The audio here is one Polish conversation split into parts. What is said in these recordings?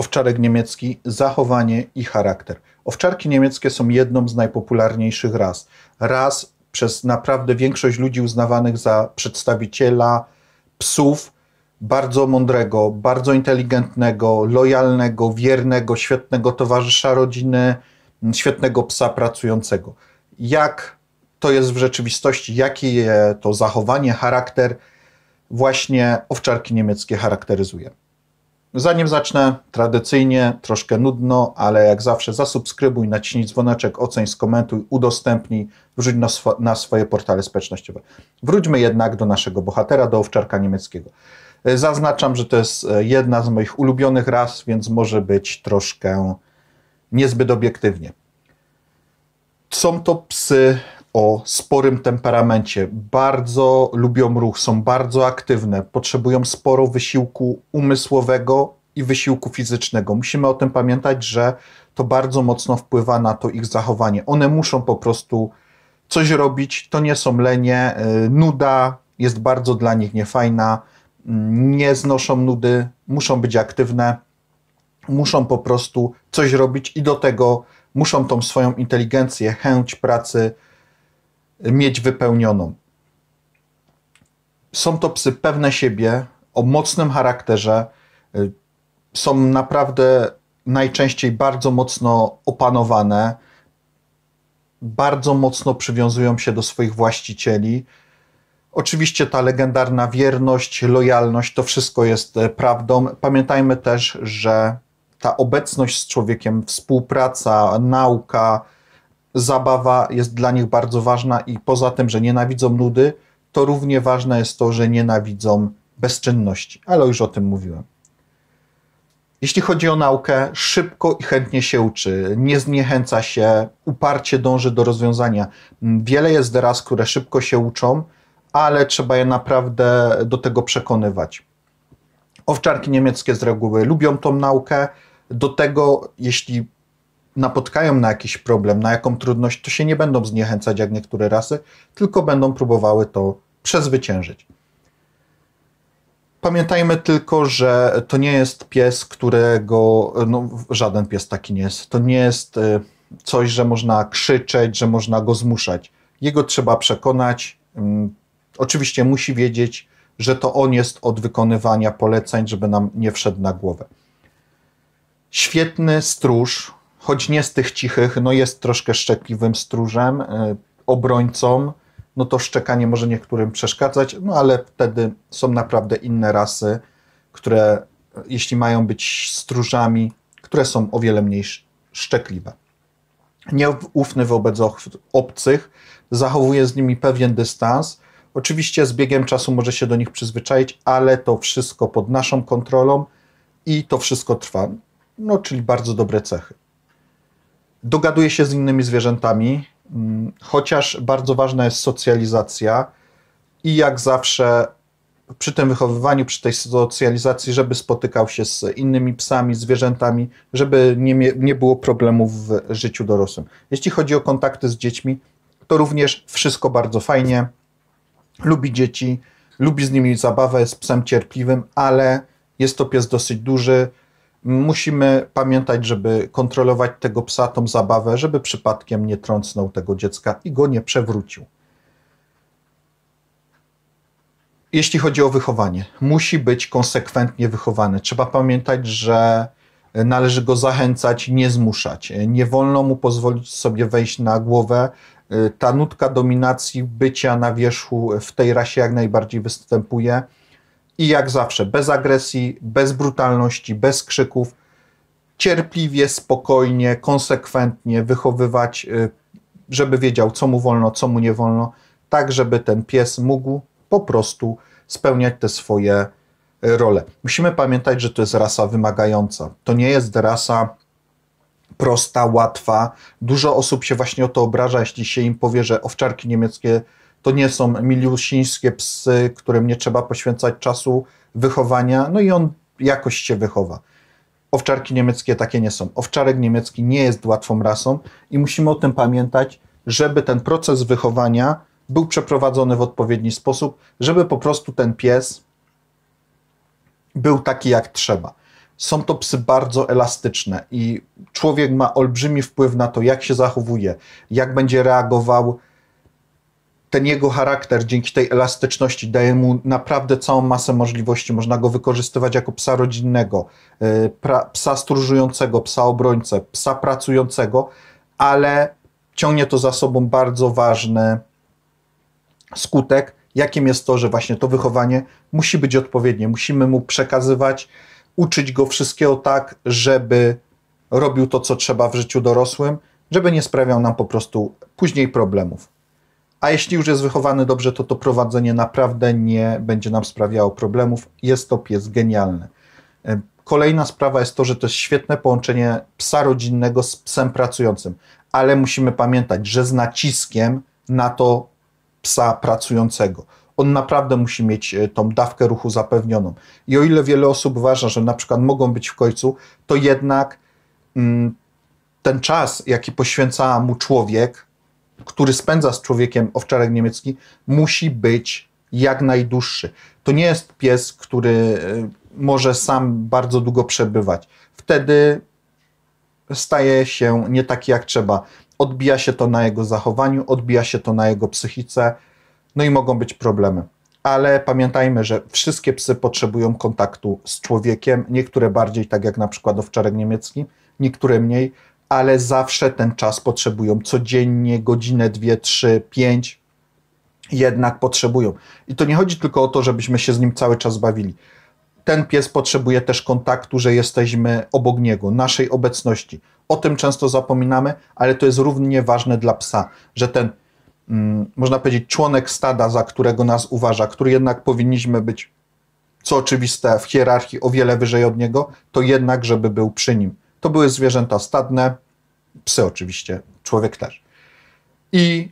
owczarek niemiecki, zachowanie i charakter. Owczarki niemieckie są jedną z najpopularniejszych ras. Ras przez naprawdę większość ludzi uznawanych za przedstawiciela psów bardzo mądrego, bardzo inteligentnego, lojalnego, wiernego, świetnego towarzysza rodziny, świetnego psa pracującego. Jak to jest w rzeczywistości, jakie to zachowanie, charakter właśnie owczarki niemieckie charakteryzuje? Zanim zacznę, tradycyjnie, troszkę nudno, ale jak zawsze zasubskrybuj, naciśnij dzwoneczek, oceń, skomentuj, udostępnij, wrzuć na, sw na swoje portale społecznościowe. Wróćmy jednak do naszego bohatera, do owczarka niemieckiego. E, zaznaczam, że to jest e, jedna z moich ulubionych ras, więc może być troszkę niezbyt obiektywnie. Są to psy o sporym temperamencie, bardzo lubią ruch, są bardzo aktywne, potrzebują sporo wysiłku umysłowego i wysiłku fizycznego. Musimy o tym pamiętać, że to bardzo mocno wpływa na to ich zachowanie. One muszą po prostu coś robić, to nie są lenie, y, nuda jest bardzo dla nich niefajna, mm, nie znoszą nudy, muszą być aktywne, muszą po prostu coś robić i do tego muszą tą swoją inteligencję, chęć pracy, mieć wypełnioną. Są to psy pewne siebie, o mocnym charakterze, y, są naprawdę najczęściej bardzo mocno opanowane, bardzo mocno przywiązują się do swoich właścicieli. Oczywiście ta legendarna wierność, lojalność to wszystko jest e, prawdą. Pamiętajmy też, że ta obecność z człowiekiem, współpraca, nauka, zabawa jest dla nich bardzo ważna i poza tym, że nienawidzą nudy, to równie ważne jest to, że nienawidzą bezczynności, ale już o tym mówiłem. Jeśli chodzi o naukę, szybko i chętnie się uczy, nie zniechęca się, uparcie dąży do rozwiązania. Wiele jest raz, które szybko się uczą, ale trzeba je naprawdę do tego przekonywać. Owczarki niemieckie z reguły lubią tą naukę. Do tego, jeśli napotkają na jakiś problem, na jaką trudność, to się nie będą zniechęcać jak niektóre rasy, tylko będą próbowały to przezwyciężyć. Pamiętajmy tylko, że to nie jest pies, którego. No, żaden pies taki nie jest. To nie jest y, coś, że można krzyczeć, że można go zmuszać. Jego trzeba przekonać. Mm, oczywiście musi wiedzieć, że to on jest od wykonywania poleceń, żeby nam nie wszedł na głowę. Świetny stróż, choć nie z tych cichych, no jest troszkę szczekliwym stróżem, e, obrońcą, no to szczekanie może niektórym przeszkadzać, no ale wtedy są naprawdę inne rasy, które e, jeśli mają być stróżami, które są o wiele mniej szczekliwe. Nieufny wobec obcych, zachowuje z nimi pewien dystans. Oczywiście z biegiem czasu może się do nich przyzwyczaić, ale to wszystko pod naszą kontrolą i to wszystko trwa. No, czyli bardzo dobre cechy dogaduje się z innymi zwierzętami, mm, chociaż bardzo ważna jest socjalizacja i jak zawsze przy tym wychowywaniu, przy tej socjalizacji, żeby spotykał się z innymi psami, zwierzętami, żeby nie, nie było problemów w życiu dorosłym. Jeśli chodzi o kontakty z dziećmi, to również wszystko bardzo fajnie. Lubi dzieci, lubi z nimi zabawę, jest psem cierpliwym, ale jest to pies dosyć duży, musimy pamiętać, żeby kontrolować tego psa, tą zabawę, żeby przypadkiem nie trącnął tego dziecka i go nie przewrócił. Jeśli chodzi o wychowanie, musi być konsekwentnie wychowany. Trzeba pamiętać, że należy go zachęcać, nie zmuszać. Nie wolno mu pozwolić sobie wejść na głowę. Ta nutka dominacji, bycia na wierzchu w tej rasie jak najbardziej występuje i jak zawsze, bez agresji, bez brutalności, bez krzyków, cierpliwie, spokojnie, konsekwentnie wychowywać, y, żeby wiedział, co mu wolno, co mu nie wolno, tak żeby ten pies mógł po prostu spełniać te swoje y, role. Musimy pamiętać, że to jest rasa wymagająca. To nie jest rasa prosta, łatwa. Dużo osób się właśnie o to obraża, jeśli się im powie, że owczarki niemieckie to nie są miliusińskie psy, którym nie trzeba poświęcać czasu wychowania, no i on jakoś się wychowa. Owczarki niemieckie takie nie są. Owczarek niemiecki nie jest łatwą rasą i musimy o tym pamiętać, żeby ten proces wychowania był przeprowadzony w odpowiedni sposób, żeby po prostu ten pies był taki jak trzeba. Są to psy bardzo elastyczne i człowiek ma olbrzymi wpływ na to, jak się zachowuje, jak będzie reagował ten jego charakter dzięki tej elastyczności daje mu naprawdę całą masę możliwości. Można go wykorzystywać jako psa rodzinnego, e, pra, psa stróżującego, psa obrońcę, psa pracującego, ale ciągnie to za sobą bardzo ważny skutek, jakim jest to, że właśnie to wychowanie musi być odpowiednie. Musimy mu przekazywać, uczyć go wszystkiego tak, żeby robił to, co trzeba w życiu dorosłym, żeby nie sprawiał nam po prostu później problemów. A jeśli już jest wychowany dobrze, to to prowadzenie naprawdę nie będzie nam sprawiało problemów. Jest to pies genialny. E, kolejna sprawa jest to, że to jest świetne połączenie psa rodzinnego z psem pracującym, ale musimy pamiętać, że z naciskiem na to psa pracującego. On naprawdę musi mieć e, tą dawkę ruchu zapewnioną. I o ile wiele osób uważa, że na przykład mogą być w końcu, to jednak mm, ten czas, jaki poświęca mu człowiek, który spędza z człowiekiem owczarek niemiecki, musi być jak najdłuższy. To nie jest pies, który y, może sam bardzo długo przebywać. Wtedy staje się nie taki jak trzeba. Odbija się to na jego zachowaniu, odbija się to na jego psychice, no i mogą być problemy. Ale pamiętajmy, że wszystkie psy potrzebują kontaktu z człowiekiem, niektóre bardziej, tak jak na przykład owczarek niemiecki, niektóre mniej ale zawsze ten czas potrzebują. Codziennie godzinę, dwie, trzy, pięć jednak potrzebują. I to nie chodzi tylko o to, żebyśmy się z nim cały czas bawili. Ten pies potrzebuje też kontaktu, że jesteśmy obok niego, naszej obecności. O tym często zapominamy, ale to jest równie ważne dla psa, że ten, mm, można powiedzieć, członek stada, za którego nas uważa, który jednak powinniśmy być, co oczywiste, w hierarchii o wiele wyżej od niego, to jednak, żeby był przy nim to były zwierzęta stadne, psy oczywiście, człowiek też. I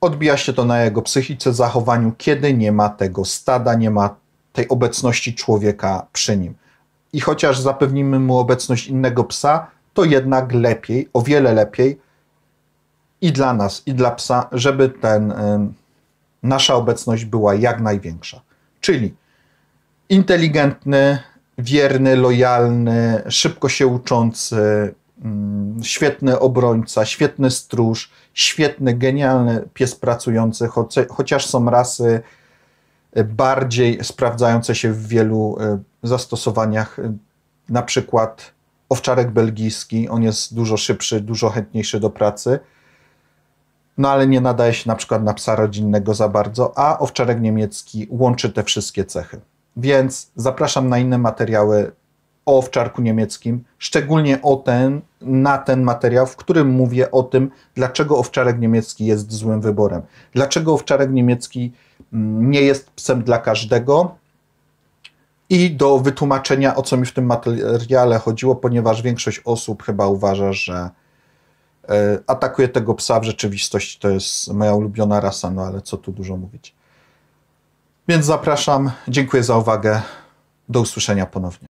odbija się to na jego psychice, zachowaniu, kiedy nie ma tego stada, nie ma tej obecności człowieka przy nim. I chociaż zapewnimy mu obecność innego psa, to jednak lepiej, o wiele lepiej i dla nas, i dla psa, żeby ten, y, nasza obecność była jak największa. Czyli inteligentny, wierny, lojalny, szybko się uczący, mm, świetny obrońca, świetny stróż, świetny, genialny pies pracujący, chociaż są rasy e, bardziej sprawdzające się w wielu e, zastosowaniach, e, na przykład owczarek belgijski, on jest dużo szybszy, dużo chętniejszy do pracy, no ale nie nadaje się na przykład na psa rodzinnego za bardzo, a owczarek niemiecki łączy te wszystkie cechy. Więc zapraszam na inne materiały o owczarku niemieckim, szczególnie o ten, na ten materiał, w którym mówię o tym, dlaczego owczarek niemiecki jest złym wyborem. Dlaczego owczarek niemiecki mm, nie jest psem dla każdego, i do wytłumaczenia, o co mi w tym materiale chodziło, ponieważ większość osób chyba uważa, że e, atakuje tego psa. W rzeczywistości to jest moja ulubiona rasa, no ale co tu dużo mówić. Więc zapraszam, dziękuję za uwagę. Do usłyszenia ponownie.